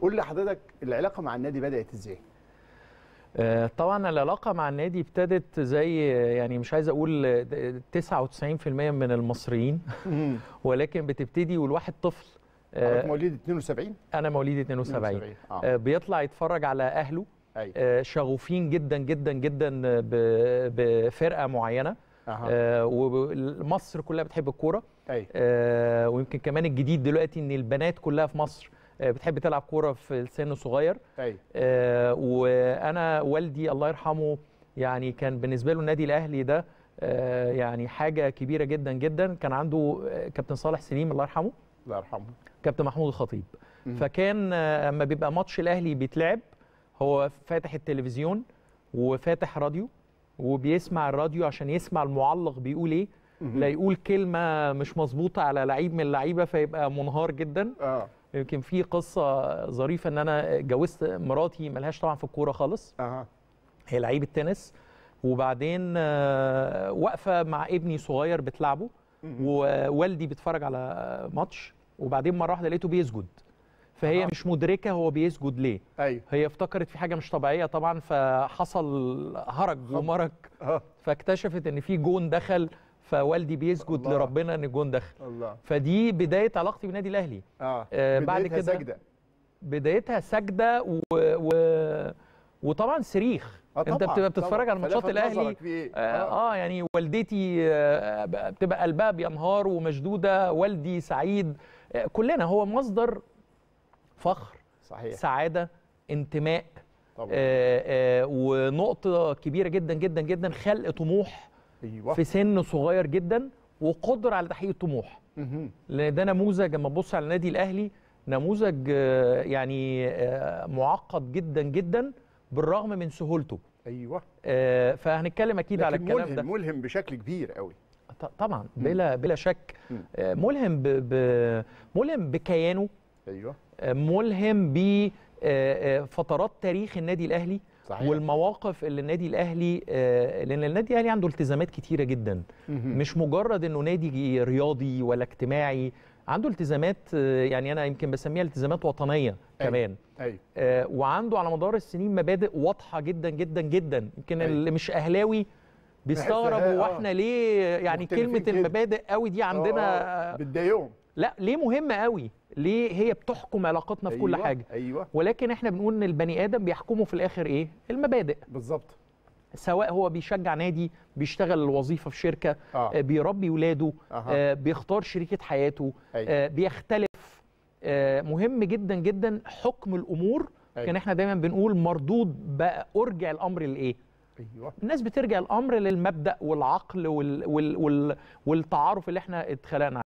قول لي حضرتك العلاقه مع النادي بدات ازاي؟ آه، طبعا العلاقه مع النادي ابتدت زي يعني مش عايز اقول 99% من المصريين ولكن بتبتدي والواحد طفل آه، مواليد 72 انا مواليد 72, 72. آه. آه. بيطلع يتفرج على اهله أي. أيوه. شغوفين جدا جدا جدا بفرقه معينه أه. ومصر كلها بتحب الكوره أيوه. ويمكن كمان الجديد دلوقتي ان البنات كلها في مصر آه، بتحب تلعب كوره في السن الصغير ايوه آه، وانا والدي الله يرحمه يعني كان بالنسبه له النادي الاهلي ده آه، يعني حاجه كبيره جدا جدا كان عنده كابتن صالح سليم الله يرحمه الله يرحمه كابتن محمود الخطيب مم. فكان اما بيبقى ماتش الاهلي بيتلعب هو فاتح التلفزيون وفاتح راديو وبيسمع الراديو عشان يسمع المعلق بيقول ايه لا يقول كلمه مش مظبوطه على لعيب من اللعيبه فيبقى منهار جدا آه. يمكن في قصه ظريفه ان انا اتجوزت مراتي ملهاش طبعا في الكوره خالص أه. هي لعيبه تنس وبعدين آه، واقفه مع ابني صغير بتلعبه ووالدي بيتفرج على ماتش وبعدين مره واحده لقيته بيسجد فهي آه. مش مدركه هو بيسجد ليه أيوه. هي افتكرت في حاجه مش طبيعيه طبعا فحصل هرج ومرج آه. فاكتشفت ان في جون دخل فوالدي بيسجد الله. لربنا ان الجون دخل الله. فدي بدايه علاقتي بالنادي الاهلي آه. آه بعد كده سجده بدايتها سجده و... و... وطبعا صريخ آه انت بتبقى بتتفرج على ماتشات الاهلي إيه؟ آه،, آه. اه يعني والدتي آه بتبقى قلبها بينهار ومشدوده والدي سعيد آه كلنا هو مصدر فخر صحيح. سعاده انتماء طبعا. آه آه ونقطه كبيره جدا جدا جدا خلق طموح أيوة. في سن صغير جدا وقدره على تحقيق الطموح لان ده نموذج لما تبص على النادي الاهلي نموذج آه، يعني آه، معقد جدا جدا بالرغم من سهولته ايوه آه، فهنتكلم اكيد على الكلام ملهم ده ملهم بشكل كبير قوي طبعا بلا بلا شك ملهم ب ب ملهم بكيانه ايوه ملهم ب آه، آه، فترات تاريخ النادي الاهلي صحيح. والمواقف اللي النادي الاهلي آه، لان النادي الاهلي عنده التزامات كتيره جدا مش مجرد انه نادي رياضي ولا اجتماعي عنده التزامات يعني انا يمكن بسميها التزامات وطنيه أي. كمان أي. وعنده على مدار السنين مبادئ واضحه جدا جدا جدا يمكن اللي مش اهلاوي بيستغرب هو احنا ليه يعني كلمه المبادئ قوي دي عندنا بتضايقهم لا ليه مهمه قوي ليه هي بتحكم علاقتنا أيوة في كل أيوة، حاجه ايوه ولكن احنا بنقول ان البني ادم بيحكمه في الاخر ايه المبادئ بالظبط سواء هو بيشجع نادي بيشتغل الوظيفه في شركه آه. آه، بيربي ولاده آه. آه بيختار شريكه حياته آه، أيوة. آه بيختلف آه مهم جدا جدا حكم الامور أيوة. كان احنا دايما بنقول مردود بقى ارجع الامر لايه ايوه الناس بترجع الامر للمبدا والعقل وال... وال... وال... والتعارف اللي احنا اتخلقنا